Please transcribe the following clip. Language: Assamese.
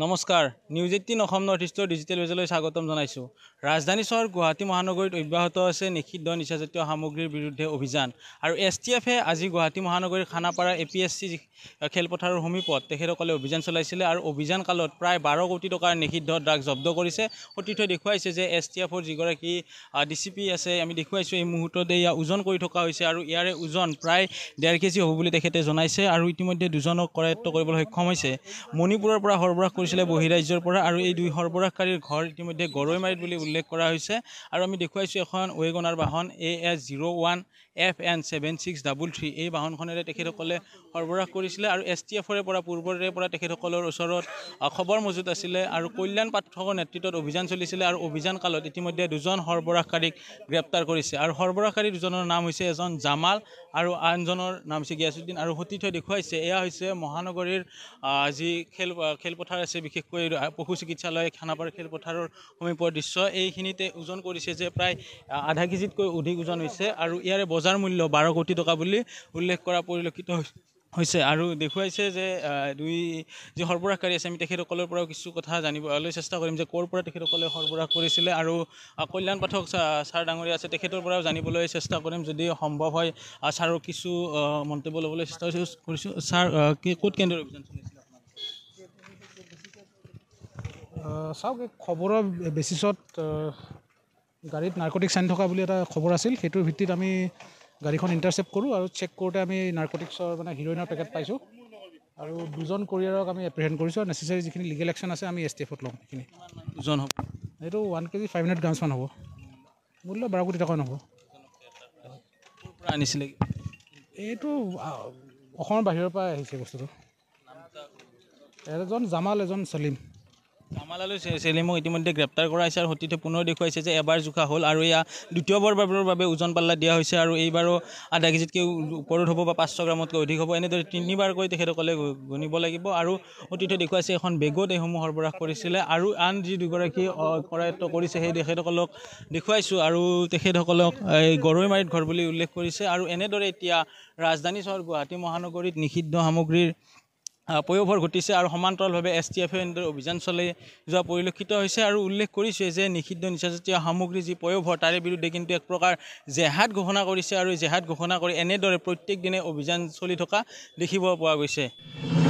নমস্কাৰ নিউজ এইটিন অসম নৰ্থ ইষ্টৰ ডিজিটেল পেজলৈ স্বাগতম জনাইছোঁ ৰাজধানী চহৰ গুৱাহাটী মহানগৰীত অব্যাহত আছে নিষিদ্ধ নিচাজাতীয় সামগ্ৰীৰ বিৰুদ্ধে অভিযান আৰু এছ টি এফে আজি গুৱাহাটী মহানগৰীৰ Khanapara A P S C খেলপথাৰৰ সমীপত তেখেতসকলে অভিযান চলাইছিলে আৰু অভিযান কালত প্ৰায় বাৰ কোটি টকাৰ নিষিদ্ধ ড্ৰাগছ জব্দ কৰিছে সতীৰ্থই দেখুৱাইছে যে এছ টি এফৰ যিগৰাকী ডি চি পি আছে আমি দেখুৱাইছোঁ এই মুহূৰ্ততে ইয়াৰ ওজন কৰি থকা হৈছে আৰু ইয়াৰে ওজন প্ৰায় ডেৰ কেজি হ'ব বুলি তেখেতে জনাইছে আৰু ইতিমধ্যে দুজনক কৰায়ত্ব কৰিবলৈ সক্ষম হৈছে মণিপুৰৰ পৰা সৰবৰাহ কৰিছিলে বহিৰাজ্যৰ পৰা আৰু এই দুই সৰবৰাহকাৰীৰ ঘৰ ইতিমধ্যে গৰৈমাৰীত বুলি উল্লেখ কৰা হৈছে আৰু আমি দেখুৱাইছোঁ এখন ৱেগনাৰ বাহন A S zero' one F N seven six double three এই বাহনখনেৰে তেখেতসকলে সৰবৰাহ কৰিছিলে আৰু এছ টি এফৰে পৰা পূৰ্বৰে পৰা তেখেতসকলৰ ওচৰত খবৰ মজুত আছিলে আৰু কল্যাণ পাঠকৰ নেতৃত্বত অভিযান চলিছিলে আৰু অভিযান কালত ইতিমধ্যে দুজন সৰবৰাহকাৰীক গ্ৰেপ্তাৰ কৰিছে আৰু সৰবৰাহকাৰী দুজনৰ নাম হৈছে এজন জামাল আৰু আনজনৰ নাম হৈছে গিয়াছুদ্দিন আৰু সতীৰ্থই দেখুৱাইছে এয়া হৈছে মহানগৰীৰ যি খেল খেলপথাৰ আছে বিশেষকৈ পশু চিকিৎসালয় খানাপাৰ খেলপথাৰৰ সমীপৰ দৃশ্য এইখিনিতে ওজন কৰিছে যে প্ৰায় আধা কেজিতকৈ অধিক ওজন হৈছে আৰু ইয়াৰে বজাৰ মূল্য বাৰ কোটি টকা বুলি উল্লেখ কৰা পৰিলক্ষিত হৈছে হৈছে আৰু দেখুৱাইছে যে দুই যি সৰবৰাহকাৰী আছে আমি তেখেতসকলৰ পৰাও কিছু কথা জানিবলৈ চেষ্টা কৰিম যে ক'ৰ পৰা তেখেতসকলে সৰবৰাহ কৰিছিলে আৰু কল্যাণ পাঠক ছাৰ ডাঙৰীয়া আছে তেখেতৰ পৰাও জানিবলৈ চেষ্টা কৰিম যদি সম্ভৱ হয় ছাৰৰ কিছু মন্তব্য ল'বলৈ চেষ্টা কৰিছোঁ ছাৰ ক'ত কেন্দ্ৰ অভিযান চলাইছিলে চাওক খবৰৰ বেচিছত গাড়ীত নাৰ্কটিক চাইন থকা বুলি এটা খবৰ আছিল সেইটোৰ ভিত্তিত আমি গাড়ীখন ইণ্টাৰচেপ্ট কৰোঁ আৰু চেক কৰোঁতে আমি নাৰ্কটিক্সৰ মানে হিৰইনৰ পেকেট পাইছোঁ আৰু দুজন কোৰিয়াৰক আমি এপ্ৰিহেণ্ড কৰিছোঁ আৰু নেচেচাৰী যিখিনি লিগেল একশ্যন আছে আমি এছ টি এফত লওঁ সেইখিনি দুজন হ'ব এইটো ওৱান কেজি ফাইভ হাণ্ড্ৰেড গ্ৰামছমান হ'ব মূল্য বাৰ কোটি টকা নহ'ব আনিছিলে এইটো অসমৰ বাহিৰৰ পৰা আহিছে বস্তুটো এজন জামাল এজন চলিম কামালালু চেলিমক ইতিমধ্যে গ্ৰেপ্তাৰ কৰা হৈছে আৰু সতীৰ্থে পুনৰ দেখুৱাইছে যে এবাৰ জোখা হল আৰু এয়া দ্বিতীয়বাৰৰ বাবে ওজন পাল্লা দিয়া হৈছে আৰু এইবাৰো আধা কেজিতকৈ উপৰ হব বা পাঁচশ গ্ৰামতকৈ অধিক হব এনেদৰে তিনিবাৰকৈ তেখেতসকলে তখনকলে গণিব লাগবে আৰ অতীতে দেখাইছে এখন বেগত এইসমূহ সৰবৰাহ কৰিছিলে আৰু আন যি দুগৰাকী কৰায়ত্ব কৰিছে সেই তেখেতসকলক দেখুৱাইছোঁ আৰু তেখেতসকলক এই গৰৈ মাৰিত ঘৰ বুলি উল্লেখ কৰিছে আৰু এনেদৰে এতিয়া ৰাজধানী চহৰ গুৱাহাটী মহানগৰীত নিষিদ্ধ সামগ্ৰীৰ পয়োভৰ ঘটিছে আৰু সমান্তৰালভাৱে এছ টি এফ এন্দ্ৰ অভিযান চলাই যোৱা পৰিলক্ষিত হৈছে আৰু উল্লেখ কৰিছে যে নিষিদ্ধ নিচাজাতীয় সামগ্ৰী যি পয়োভৰ তাৰে বিৰুদ্ধে কিন্তু এক প্ৰকাৰ জেহাদ ঘোষণা কৰিছে আৰু জেহাদ ঘোষণা কৰি এনেদৰে প্ৰত্যেক দিনে অভিযান চলি থকা দেখিব পোৱা গৈছে